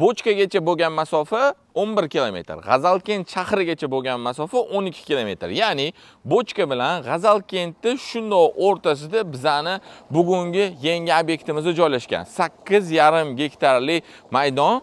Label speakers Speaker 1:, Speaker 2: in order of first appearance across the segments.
Speaker 1: bochkagacha bo'lgan masofa 11 kilometr g'azalkent shahrigacha bo'lgan masofa 12 kilometr ya'ni bochka bilan g'azalkentni shundoq o'rtasida bizani bugungi yangi obyektimiz joylashgan 8,5 gektarli maydon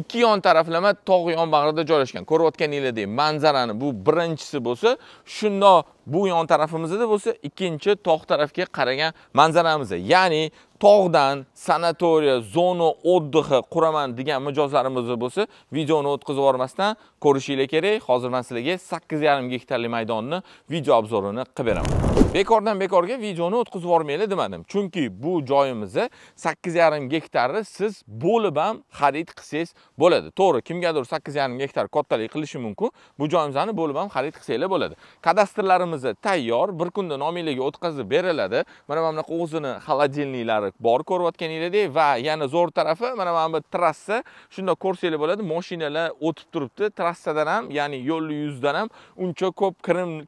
Speaker 1: ikki yon taraflama tog' yonbag'rida joylashgan ko'rayotganingizdek manzarani bu birinchisi bo'lsa shundoq bu yon tarafimizda bo'lsa ikkinchi tog' tarafga qaragan manzaramiz ya'ni tog'dan sanatoriya zona oddihi quraman degan mijozlarimiz bo'lsa videoni o'tkazib yubormasdan ko'rishinglar kerak hozir man sizlarga sakkiz yarim gektarli maydonni video obzorini qilib beraman bekordan bekorga videoni o'tkazib yubormanglar demadim chunki bu joyimizni sakkiz yarim gektarni siz bo'lib ham xarid qilsangiz bo'ladi to'g'ri kimgadir sakkiz yarim gektar kattalik qilishi mumkin bu joyimizni bo'lib ham xarid qilsanglar bo'ladi kadastrlarimiz tayyor bir kunda nominglarga o'tkazib beriladi mana mana bunaqa o'zini xolodilniklari bor ko'rayotgan edinglardek va yana zo'r tarafi mana mana bu trassa shunda ko'rsanglar bo'ladi mashinalar o'tib turibdi trassadan ham ya'ni yo'lni yuzidan ham uncha ko'p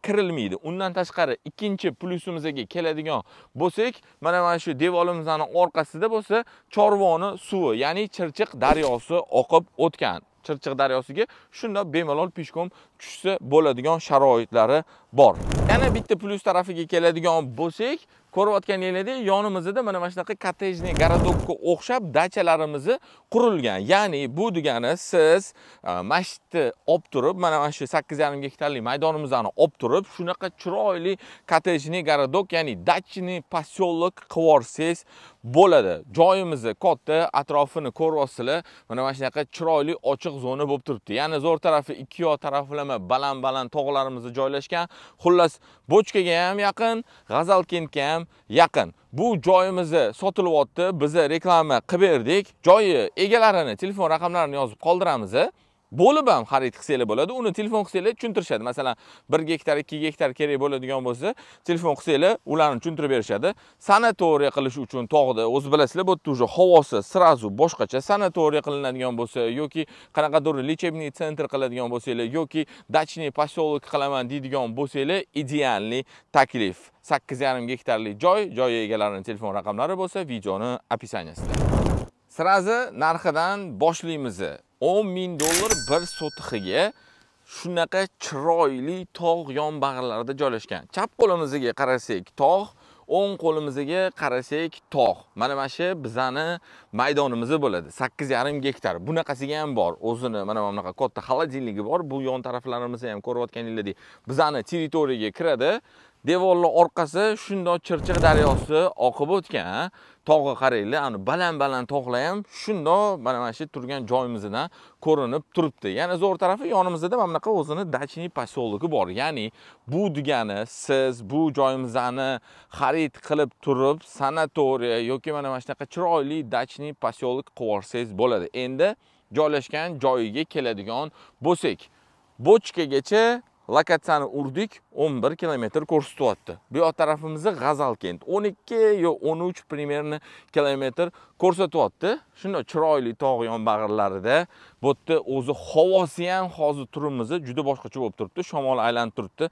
Speaker 1: kirilmaydi undan tashqari ikkinchi plusimizga keladigan bo'lsak mana mana shu devorimizni orqasida bo'lsa chorvoni suvi ya'ni chirchiq daryosi oqib o'tgan chirchiq daryosiga shundoq bemalol peshkom tushsa bo'ladigan sharoitlari bor yana bitta plyus tarafiga keladigan bo'lsak ko'rayotganinglardek yonimizda mana mana shunaqa kottejniy gorodokka o'xshab dachalarimizni qurilgan ya'ni bu degani siz e, masjidni olib turib mana mana shu sakkiz yarim gektarlik maydonimizni olib turib shunaqa chiroyli kottejniy garadok, ya'ni дачный поселок qilib yuborsangiz bo'ladi joyimiz katta atrofini ko'ryapsizlar mana mana shunaqa chiroyli ochiq zona bo'lib turibdi ya'ni zo'r tarafi ikki yo taraflama baland baland tog'larimiz joylashgan Xullas, Bochkaga ham yaqin, G'azalkentga ham yaqin. Bu joyimizni sotilyapti. Biz reklama qilib berdik. Joyi egalarini, telefon raqamlarini yozib qoldiramiz. bo'lib ham xarid qilsanglar bo'ladi uni telefon qilsanglar tushuntirishadi masalan 1 gektar 2 gektar kerak bo'ladigan bo'lsa telefon qilsanglar ularni tushuntirib berishadi sanatoriya qilish uchun tog'da o'zi bilasizlar bu yerda уже havosi сразу boshqacha sanatoriya qilinadigan bo'lsa yoki qanaqadir лечебный центр qiladigan bo'lsanglar yoki дачный поселок qilaman deydigan bo'lsanglar идеальный taklif 8,5 gektarlik joy joy egalarining telefon raqamlari bo'lsa videoni opisaniyasida srazi narxidan boshlaymiz 10 ming dollar bir sotixiga shunaqa chiroyli tog' yonbag'irlarida joylashgan chap qo'limizga qarasak tog' o'ng qo'limizga qarasak tog' mana mana shu bizani maydonimiz bo'ladi sakkiz yarim gektar bunaqasiga ham bor o'zini mana bunaqa katta xolodilnigi bor bu yon taraflarimizni ham ko'rayotganingizdek bizani territoriyaga kiradi devorni orqasi shundoq chirchiq daryosi oqib o'tgan tog'i qaranglar ana baland baland tog'lar ham shundoq mana mana shu turgan joyimizdan ko'rinib turibdi yana zo'r tarafi yonimizda mana bunaqa o'zini дачный поселоgi bor ya'ni bu degani siz bu joyimizni xarid qilib turib sanatoriya yoki mana mana shunaqa chiroyli дачный поселок qilib yuborsangiz bo'ladi endi joylashgan joyiga keladigan bo'lsak bochkagacha lokatsiyani urdik 11 kilometr ko'rsatyapti bu yoq g'azal g'azalkent 12 yo 13 примерно kilometr ko'rsatyapti shunday chiroyli tog' yonbag'irlarida bu yerda o'zi havosi ham hozir turimiz juda boshqacha bo'lib turibdi shamol aylanib turibdi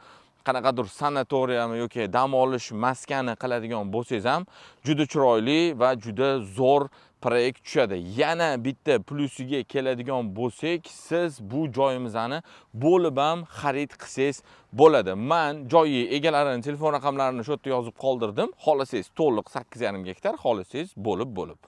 Speaker 1: qanaqadir sanatoriyami yoki dam olish maskani qiladigan bo'lsangiz ham juda chiroyli va juda zo'r proyekt tushadi yana bitta plusiga keladigan bo'lsak siz bu joyimizni bo'lib ham xarid qilsangiz bo'ladi man joyi egalarini telefon raqamlarini shu yerda yozib qoldirdim xohlasangiz to'liq sakkiz yarim gektar xohlasangiz bo'lib bo'lib